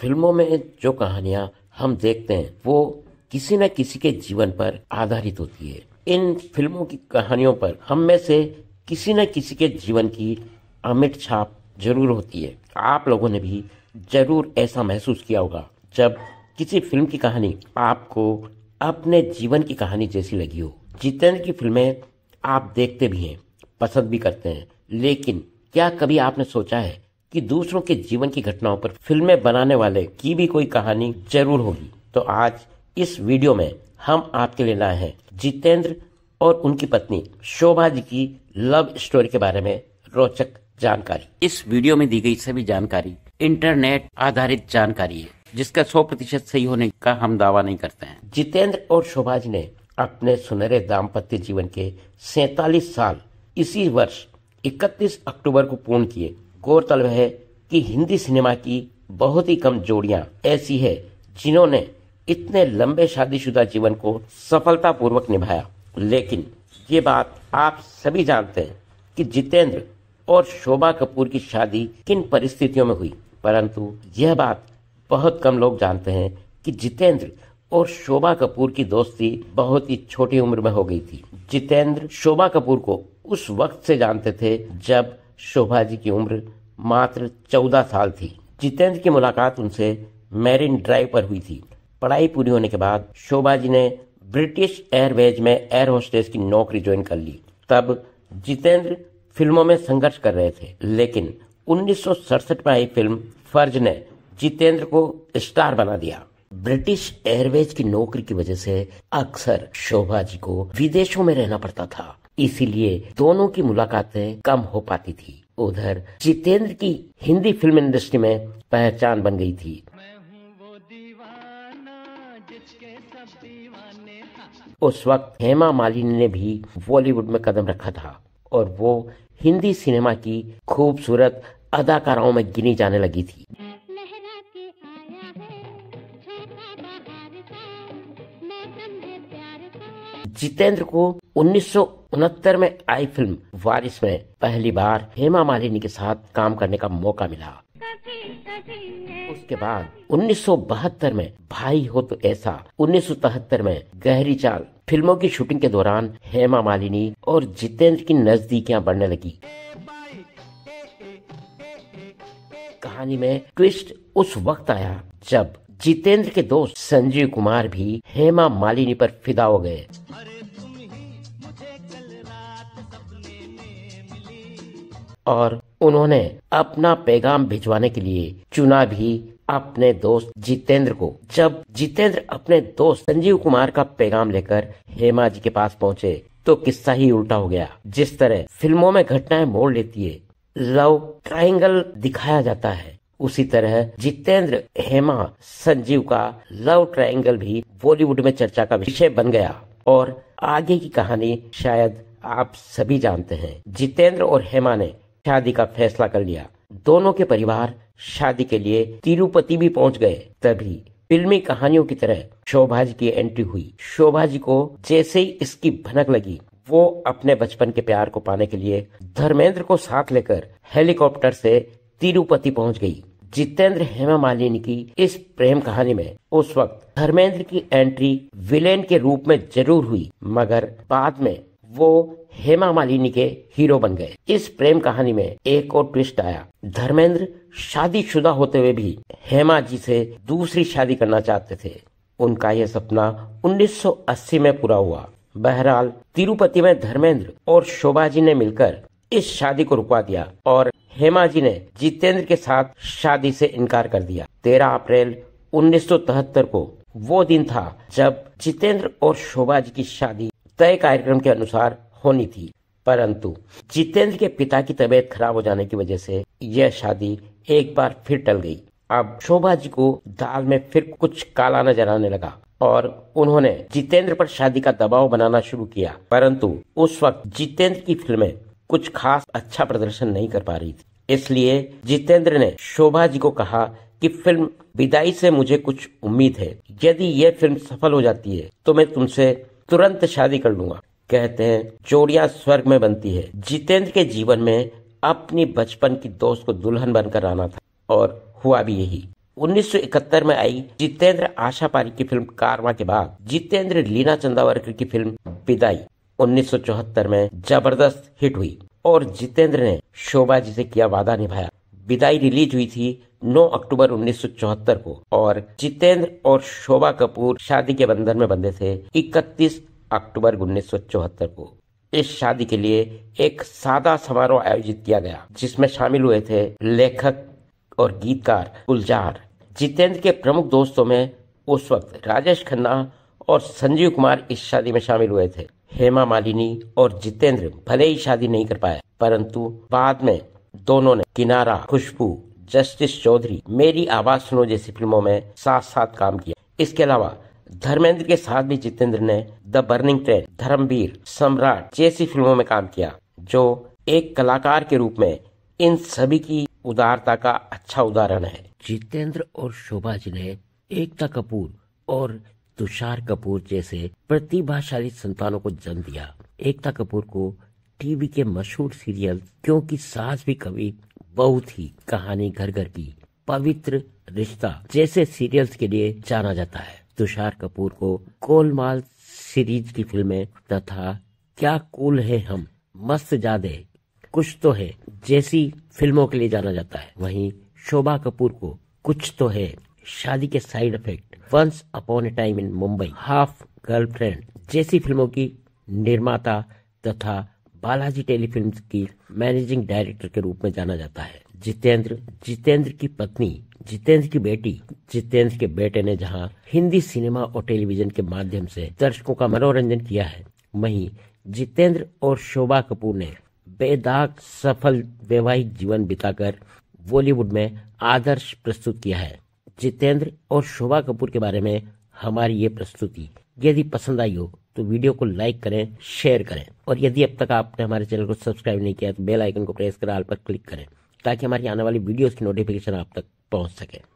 फिल्मों में जो कहानियाँ हम देखते हैं वो किसी न किसी के जीवन पर आधारित होती है इन फिल्मों की कहानियों पर हम में से किसी न किसी के जीवन की अमिट छाप जरूर होती है आप लोगों ने भी जरूर ऐसा महसूस किया होगा जब किसी फिल्म की कहानी आपको अपने जीवन की कहानी जैसी लगी हो जितेंद्र की फिल्में आप देखते भी हैं पसंद भी करते हैं लेकिन क्या कभी आपने सोचा है कि दूसरों के जीवन की घटनाओं पर फिल्में बनाने वाले की भी कोई कहानी जरूर होगी तो आज इस वीडियो में हम आपके लिए लाए हैं जितेंद्र और उनकी पत्नी शोभा जी की लव स्टोरी के बारे में रोचक जानकारी इस वीडियो में दी गई सभी जानकारी इंटरनेट आधारित जानकारी है जिसका 100 प्रतिशत सही होने का हम दावा नहीं करते हैं जितेंद्र और शोभा जी ने अपने सुनहरे दाम्पत्य जीवन के सैतालीस साल इसी वर्ष 31 अक्टूबर को पूर्ण किए गौरतलब है कि हिंदी सिनेमा की बहुत ही कम जोड़ियां ऐसी है जिन्होंने इतने लंबे शादीशुदा जीवन को सफलतापूर्वक निभाया लेकिन ये बात आप सभी जानते हैं कि जितेंद्र और शोभा कपूर की शादी किन परिस्थितियों में हुई परंतु यह बात बहुत कम लोग जानते हैं कि जितेंद्र और शोभा कपूर की दोस्ती बहुत ही छोटी उम्र में हो गई थी जितेंद्र शोभा कपूर को उस वक्त से जानते थे जब शोभा जी की उम्र मात्र चौदह साल थी जितेंद्र की मुलाकात उनसे मैरिन ड्राइव पर हुई थी पढ़ाई पूरी होने के बाद शोभा जी ने ब्रिटिश एयरवेज में एयर होस्टेस की नौकरी ज्वाइन कर ली तब जितेंद्र फिल्मों में संघर्ष कर रहे थे लेकिन उन्नीस में आई फिल्म फर्ज ने जितेंद्र को स्टार बना दिया ब्रिटिश एयरवेज की नौकरी की वजह से अक्सर शोभा जी को विदेशों में रहना पड़ता था इसीलिए दोनों की मुलाकातें कम हो पाती थी उधर जितेंद्र की हिंदी फिल्म इंडस्ट्री में पहचान बन गई थी उस वक्त हेमा मालिनी ने भी बॉलीवुड में कदम रखा था और वो हिंदी सिनेमा की खूबसूरत अदाकाराओं में गिनी जाने लगी थी लहरा के आया है जितेंद्र को उन्नीस उनहत्तर में आई फिल्म वारिस में पहली बार हेमा मालिनी के साथ काम करने का मौका मिला उसके बाद 1972 में भाई हो तो ऐसा उन्नीस में गहरी चाल फिल्मों की शूटिंग के दौरान हेमा मालिनी और जितेंद्र की नजदीकियां बढ़ने लगी कहानी में ट्विस्ट उस वक्त आया जब जितेंद्र के दोस्त संजीव कुमार भी हेमा मालिनी पर फिदा हो गए और उन्होंने अपना पैगाम भिजवाने के लिए चुना भी अपने दोस्त जितेंद्र को जब जितेंद्र अपने दोस्त संजीव कुमार का पैगाम लेकर हेमा जी के पास पहुंचे तो किस्सा ही उल्टा हो गया जिस तरह फिल्मों में घटनाएं मोड़ लेती है लव ट्राइंगल दिखाया जाता है उसी तरह जितेंद्र हेमा संजीव का लव ट्रायंगल भी बॉलीवुड में चर्चा का विषय बन गया और आगे की कहानी शायद आप सभी जानते हैं जितेंद्र और हेमा ने शादी का फैसला कर लिया दोनों के परिवार शादी के लिए तिरुपति भी पहुंच गए तभी फिल्मी कहानियों की तरह शोभा जी की एंट्री हुई शोभा जी को जैसे ही इसकी भनक लगी वो अपने बचपन के प्यार को पाने के लिए धर्मेंद्र को साथ लेकर हेलीकॉप्टर से तिरुपति पहुंच गई जितेंद्र हेमा मालिनी की इस प्रेम कहानी में उस वक्त धर्मेंद्र की एंट्री विलेन के रूप में जरूर हुई मगर बाद में वो हेमा मालिनी के हीरो बन गए इस प्रेम कहानी में एक और ट्विस्ट आया धर्मेंद्र शादीशुदा होते हुए भी हेमा जी से दूसरी शादी करना चाहते थे उनका यह सपना 1980 में पूरा हुआ बहरहाल तिरुपति में धर्मेंद्र और शोभा जी ने मिलकर इस शादी को रुकवा दिया और हेमा जी ने जितेंद्र के साथ शादी से इनकार कर दिया 13 अप्रैल 1973 को वो दिन था जब जितेंद्र और शोभा जी की शादी तय कार्यक्रम के अनुसार होनी थी परंतु जितेंद्र के पिता की तबीयत खराब हो जाने की वजह से यह शादी एक बार फिर टल गई अब शोभा जी को दाल में फिर कुछ काला नजर आने लगा और उन्होंने जितेंद्र पर शादी का दबाव बनाना शुरू किया परंतु उस वक्त जितेंद्र की फिल्में कुछ खास अच्छा प्रदर्शन नहीं कर पा रही थी इसलिए जितेंद्र ने शोभा जी को कहा कि फिल्म विदाई से मुझे कुछ उम्मीद है यदि यह फिल्म सफल हो जाती है तो मैं तुमसे तुरंत शादी कर लूंगा कहते हैं जोड़िया स्वर्ग में बनती है जितेंद्र के जीवन में अपनी बचपन की दोस्त को दुल्हन बनकर आना था और हुआ भी यही 1971 में आई जितेंद्र आशा पारी की फिल्म कारवा के बाद जितेंद्र लीना चंदावरकर की फिल्म विदाई 1974 में जबरदस्त हिट हुई और जितेंद्र ने शोभा जी से किया वादा निभाया विदाई रिलीज हुई थी 9 अक्टूबर 1974 को और जितेंद्र और शोभा कपूर शादी के बंधन में बंधे थे 31 अक्टूबर 1974 को इस शादी के लिए एक सादा समारोह आयोजित किया गया जिसमें शामिल हुए थे लेखक और गीतकार गुलजार जितेंद्र के प्रमुख दोस्तों में उस वक्त राजेश खन्ना और संजीव कुमार इस शादी में शामिल हुए थे हेमा मालिनी और जितेंद्र भले ही शादी नहीं कर पाए परंतु बाद में दोनों ने किनारा खुशबू जस्टिस चौधरी मेरी आवाज सुनो जैसी फिल्मों में साथ साथ काम किया इसके अलावा धर्मेंद्र के साथ भी जितेंद्र ने द बर्निंग ट्रेन धर्मवीर सम्राट जैसी फिल्मों में काम किया जो एक कलाकार के रूप में इन सभी की उदारता का अच्छा उदाहरण है जितेंद्र और शोभा जी ने एकता कपूर और तुषार कपूर जैसे प्रतिभाशाली संतानों को जन्म दिया एकता कपूर को टीवी के मशहूर सीरियल क्योंकि सास भी कभी बहुत ही कहानी घर घर की पवित्र रिश्ता जैसे सीरियल्स के लिए जाना जाता है तुषार कपूर को कोलमाल सीरीज की फिल्में तथा क्या कूल है हम मस्त जादे कुछ तो है जैसी फिल्मों के लिए जाना जाता है वहीं शोभा कपूर को कुछ तो है Shaadi ke side effect once upon a time in Mumbai half girlfriend जैसी फिल्मों की निर्माता तथा बालाजी टेलीफिल्म की मैनेजिंग डायरेक्टर के रूप में जाना जाता है जितेंद्र जितेंद्र की पत्नी जितेंद्र की बेटी जितेंद्र के बेटे ने जहां हिंदी सिनेमा और टेलीविजन के माध्यम से दर्शकों का मनोरंजन किया है वहीं जितेंद्र और शोभा कपूर ने बेदाग सफल वैवाहिक जीवन बिताकर बॉलीवुड में आदर्श प्रस्तुत किया है जितेंद्र और शोभा कपूर के बारे में हमारी ये प्रस्तुति यदि पसंद आई हो तो वीडियो को लाइक करें शेयर करें और यदि अब तक आपने हमारे चैनल को सब्सक्राइब नहीं किया तो बेल आइकन को प्रेस कर आल पर क्लिक करें ताकि हमारी आने वाली वीडियोस की नोटिफिकेशन आप तक पहुंच सके